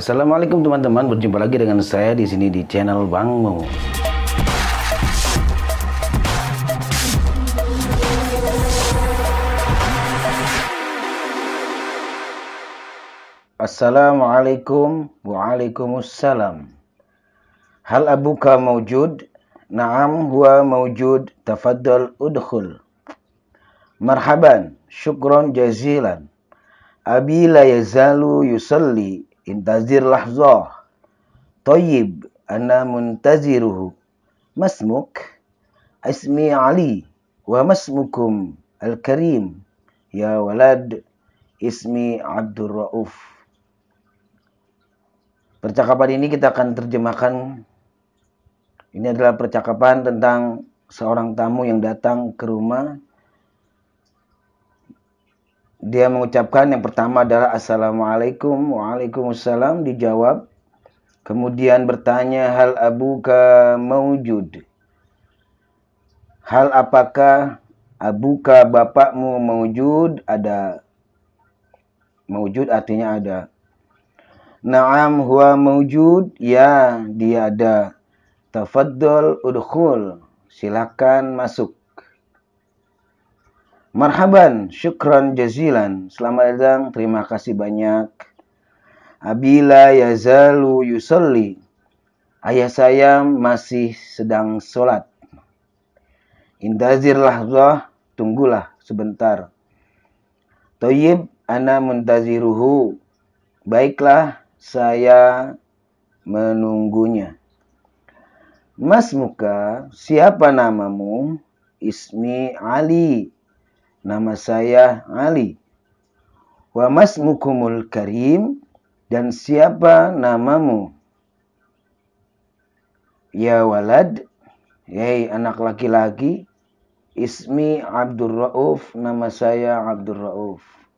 Assalamualaikum teman-teman, berjumpa lagi dengan saya di sini di channel Bang Mo. Assalamualaikum Waalaikumsalam Hal abuka maujud Naam huwa maujud Tafaddal udkhul Marhaban Syukron jazilan Abi la yazalu yusalli intazir lahzah Tayyib, ana muntaziruhu. masmuk, ismi Ali, wa masmukum al-Karim, ya walad, Ismi Abdur Rauf. Percakapan ini kita akan terjemahkan. Ini adalah percakapan tentang seorang tamu yang datang ke rumah dia mengucapkan yang pertama adalah assalamualaikum waalaikumsalam dijawab kemudian bertanya hal abuka mewujud hal apakah abuka bapakmu mewujud ada mewujud artinya ada Naam huwa maujud. Ya, dia ada. Tafaddal udkhul. Silakan masuk. Marhaban, syukran jazilan. Selamat datang, terima kasih banyak. Abila yazalu yusalli. Ayah saya masih sedang sholat. Intazir lahzah, tunggulah sebentar. Toyib, ana muntaziruhu. Baiklah, saya menunggunya. Mas Muka, siapa namamu? Ismi Ali Nama saya Ali. Wa masmukumul karim dan siapa namamu? Ya walad, yai anak laki-laki, ismi Abdul Rauf, nama saya Abdul Rauf.